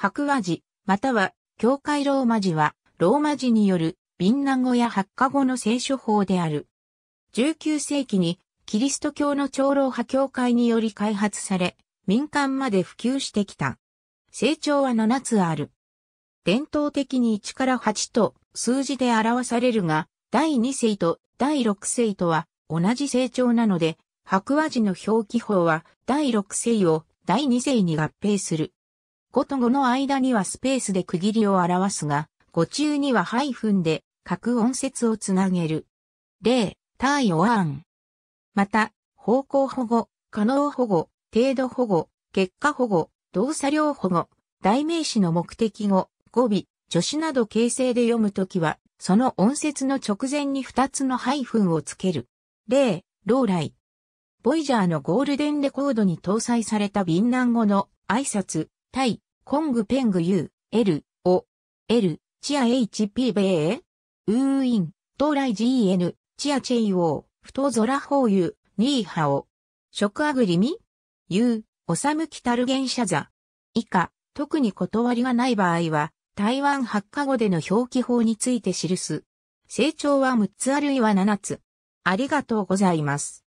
白和字、または、教会ローマ字は、ローマ字による、ビンナ語や発火語の聖書法である。19世紀に、キリスト教の長老派教会により開発され、民間まで普及してきた。成長は7つある。伝統的に1から8と数字で表されるが、第2世と第6世とは同じ成長なので、白和字の表記法は第6世を第2世に合併する。5と5の間にはスペースで区切りを表すが、5中にはハイフンで各音節をつなげる。例、タオアン。また、方向保護、可能保護、程度保護、結果保護、動作量保護、代名詞の目的語、語尾、助詞など形成で読むときは、その音節の直前に2つのハイフンをつける。例、ローライ。ボイジャーのゴールデンレコードに搭載された便難語の挨拶、タイ、コングペング U、L、O、L、チア HP ベーウーイン、トーライ GN、チアチェイオー、フトゾラホーユ、ニーハオ、食グリミユー、おさむきたるゲンシャザ。以下、特に断りがない場合は、台湾発火後での表記法について記す。成長は6つあるいは7つ。ありがとうございます。